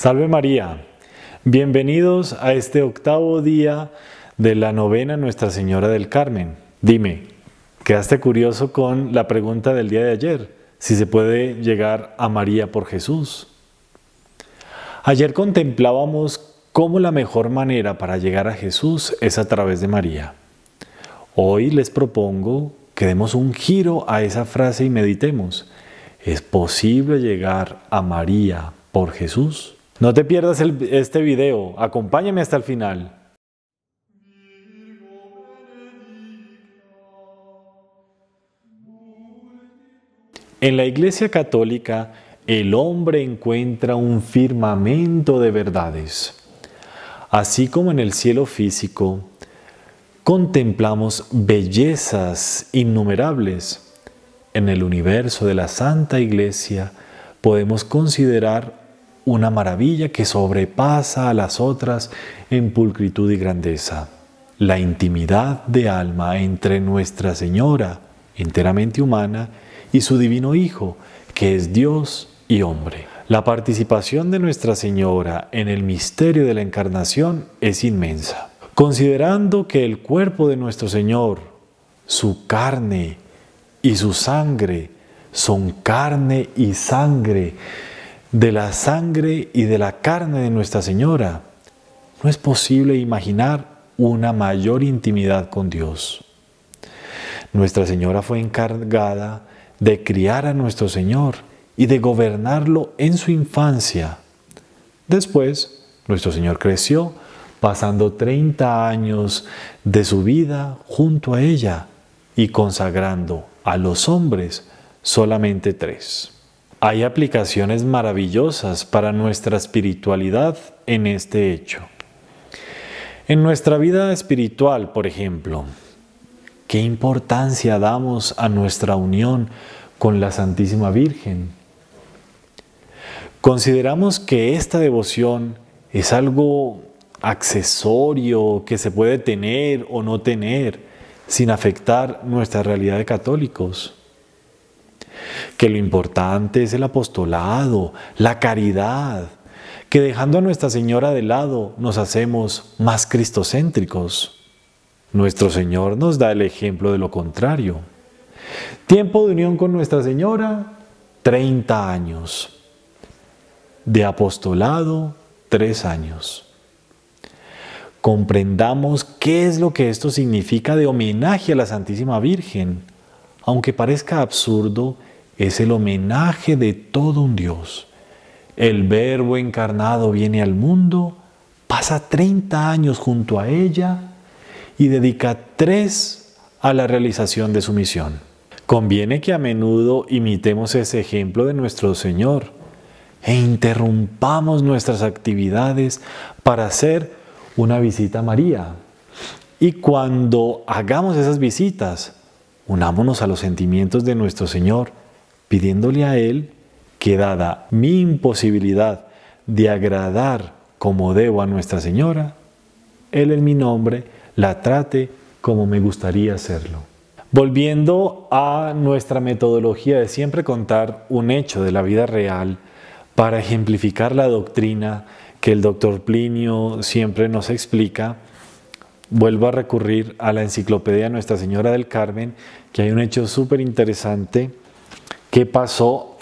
Salve María, bienvenidos a este octavo día de la novena Nuestra Señora del Carmen. Dime, quedaste curioso con la pregunta del día de ayer, si se puede llegar a María por Jesús. Ayer contemplábamos cómo la mejor manera para llegar a Jesús es a través de María. Hoy les propongo que demos un giro a esa frase y meditemos. ¿Es posible llegar a María por Jesús? No te pierdas este video, acompáñame hasta el final. En la Iglesia Católica, el hombre encuentra un firmamento de verdades. Así como en el cielo físico, contemplamos bellezas innumerables. En el universo de la Santa Iglesia podemos considerar una maravilla que sobrepasa a las otras en pulcritud y grandeza. La intimidad de alma entre Nuestra Señora, enteramente humana, y su Divino Hijo, que es Dios y hombre. La participación de Nuestra Señora en el misterio de la encarnación es inmensa. Considerando que el cuerpo de nuestro Señor, su carne y su sangre son carne y sangre de la sangre y de la carne de Nuestra Señora, no es posible imaginar una mayor intimidad con Dios. Nuestra Señora fue encargada de criar a nuestro Señor y de gobernarlo en su infancia. Después, nuestro Señor creció, pasando 30 años de su vida junto a ella y consagrando a los hombres solamente tres. Hay aplicaciones maravillosas para nuestra espiritualidad en este hecho. En nuestra vida espiritual, por ejemplo, ¿qué importancia damos a nuestra unión con la Santísima Virgen? Consideramos que esta devoción es algo accesorio que se puede tener o no tener sin afectar nuestra realidad de católicos que lo importante es el apostolado, la caridad, que dejando a Nuestra Señora de lado nos hacemos más cristocéntricos. Nuestro Señor nos da el ejemplo de lo contrario. Tiempo de unión con Nuestra Señora, 30 años. De apostolado, 3 años. Comprendamos qué es lo que esto significa de homenaje a la Santísima Virgen, aunque parezca absurdo es el homenaje de todo un Dios. El verbo encarnado viene al mundo, pasa 30 años junto a ella y dedica tres a la realización de su misión. Conviene que a menudo imitemos ese ejemplo de nuestro Señor e interrumpamos nuestras actividades para hacer una visita a María. Y cuando hagamos esas visitas, unámonos a los sentimientos de nuestro Señor pidiéndole a Él que dada mi imposibilidad de agradar como debo a Nuestra Señora, Él en mi nombre la trate como me gustaría hacerlo. Volviendo a nuestra metodología de siempre contar un hecho de la vida real para ejemplificar la doctrina que el doctor Plinio siempre nos explica, vuelvo a recurrir a la enciclopedia Nuestra Señora del Carmen, que hay un hecho súper interesante ¿Qué pasó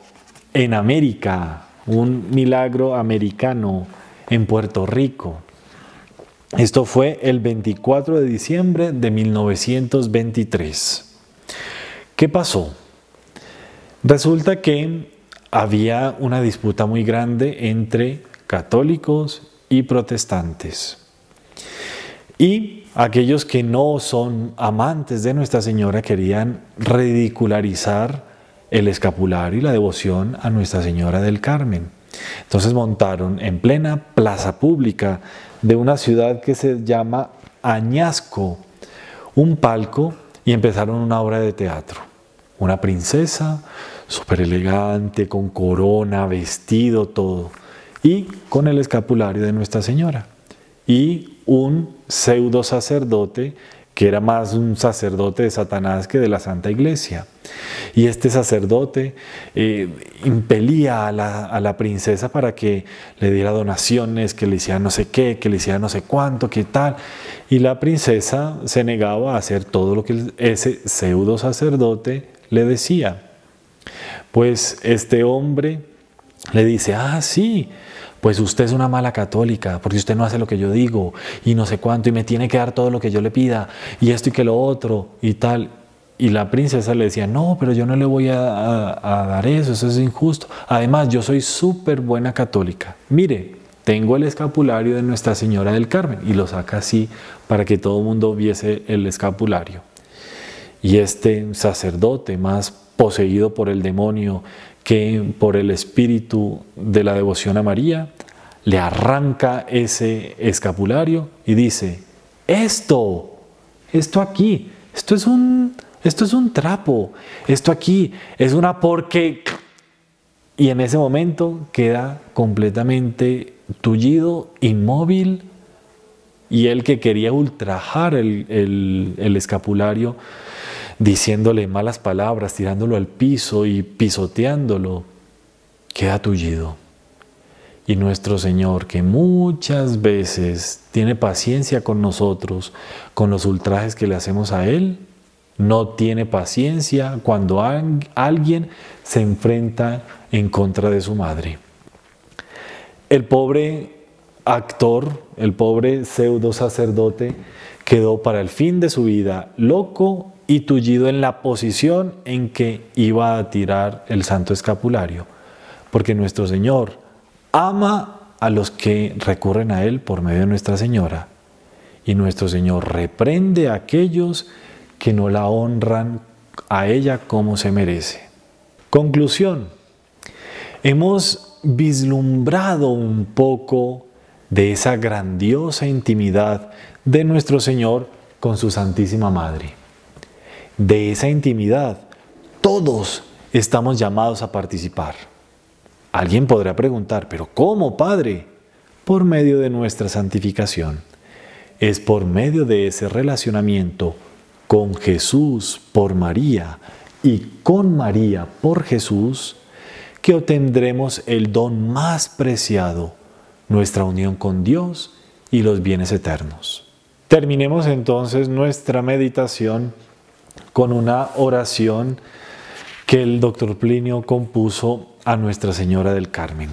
en América, un milagro americano en Puerto Rico. Esto fue el 24 de diciembre de 1923. ¿Qué pasó? Resulta que había una disputa muy grande entre católicos y protestantes. Y aquellos que no son amantes de Nuestra Señora querían ridicularizar el escapulario y la devoción a Nuestra Señora del Carmen. Entonces montaron en plena plaza pública de una ciudad que se llama Añasco un palco y empezaron una obra de teatro. Una princesa súper elegante, con corona, vestido, todo, y con el escapulario de Nuestra Señora. Y un pseudo sacerdote que era más un sacerdote de Satanás que de la Santa Iglesia. Y este sacerdote eh, impelía a la, a la, princesa para que le diera donaciones, que le hiciera no sé qué, que le hiciera no sé cuánto, qué tal. Y la princesa se negaba a hacer todo lo que ese pseudo sacerdote le decía. Pues este hombre le dice, ah, sí, pues usted es una mala católica, porque usted no hace lo que yo digo, y no sé cuánto, y me tiene que dar todo lo que yo le pida, y esto y que lo otro, y tal. Y la princesa le decía, no, pero yo no le voy a, dar eso, eso es injusto. Además, yo soy súper buena católica. Mire, tengo el escapulario de Nuestra Señora del Carmen, y lo saca así para que todo el mundo viese el escapulario. Y este sacerdote más poseído por el demonio, que por el espíritu de la devoción a María, le arranca ese escapulario y dice, esto, esto aquí, esto es un, esto es un trapo, esto aquí es una porque... Y en ese momento queda completamente tullido, inmóvil, y el que quería ultrajar el escapulario diciéndole malas palabras, tirándolo al piso y pisoteándolo, queda tullido. Y nuestro Señor, que muchas veces tiene paciencia con nosotros, con los ultrajes que le hacemos a Él, no tiene paciencia cuando alguien se enfrenta en contra de su madre. El pobre actor, el pobre pseudo sacerdote, quedó para el fin de su vida loco y tullido en la posición en que iba a tirar el santo escapulario, porque nuestro Señor ama a los que recurren a Él por medio de Nuestra Señora, y nuestro Señor reprende a aquellos que no la honran a ella como se merece. Conclusión. Hemos vislumbrado un poco de esa grandiosa intimidad de nuestro Señor con su Santísima Madre. De esa intimidad todos estamos llamados a participar. Alguien podrá preguntar, pero ¿cómo, Padre? Por medio de nuestra santificación. Es por medio de ese relacionamiento con Jesús por María y con María por Jesús que obtendremos el don más preciado, nuestra unión con Dios y los bienes eternos. Terminemos entonces nuestra meditación con una oración que el doctor Plinio compuso a Nuestra Señora del Carmen.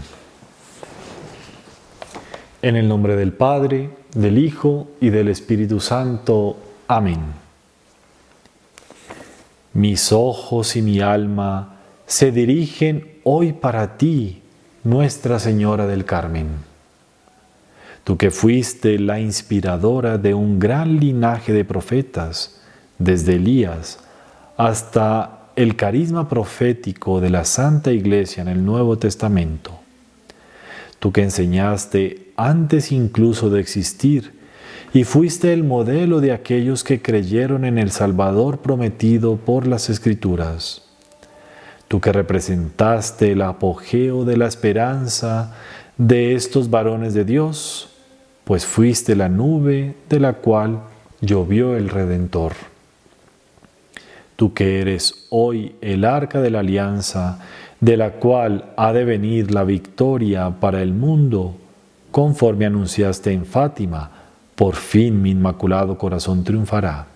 En el nombre del Padre, del Hijo y del Espíritu Santo. Amén. Mis ojos y mi alma se dirigen hoy para ti, Nuestra Señora del Carmen tú que fuiste la inspiradora de un gran linaje de profetas, desde Elías hasta el carisma profético de la Santa Iglesia en el Nuevo Testamento. Tú que enseñaste antes incluso de existir y fuiste el modelo de aquellos que creyeron en el Salvador prometido por las Escrituras. Tú que representaste el apogeo de la esperanza de estos varones de Dios, pues fuiste la nube de la cual llovió el Redentor. Tú que eres hoy el arca de la alianza, de la cual ha de venir la victoria para el mundo, conforme anunciaste en Fátima, por fin mi inmaculado corazón triunfará.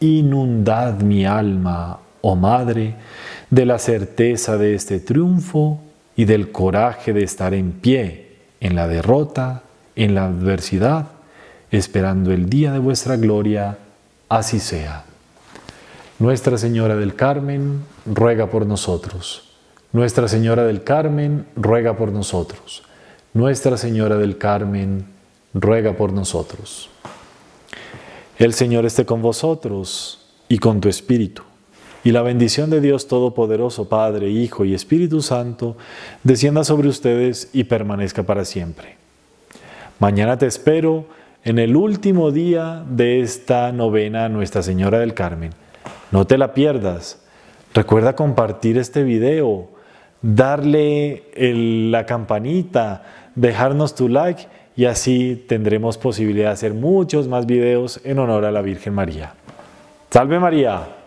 Inundad mi alma, oh Madre, de la certeza de este triunfo y del coraje de estar en pie en la derrota en la adversidad, esperando el día de vuestra gloria, así sea. Nuestra Señora del Carmen, ruega por nosotros. Nuestra Señora del Carmen, ruega por nosotros. Nuestra Señora del Carmen, ruega por nosotros. El Señor esté con vosotros y con tu espíritu. Y la bendición de Dios Todopoderoso, Padre, Hijo y Espíritu Santo, descienda sobre ustedes y permanezca para siempre. Mañana te espero en el último día de esta novena a Nuestra Señora del Carmen. No te la pierdas. Recuerda compartir este video, darle la campanita, dejarnos tu like y así tendremos posibilidad de hacer muchos más videos en honor a la Virgen María. Salve María.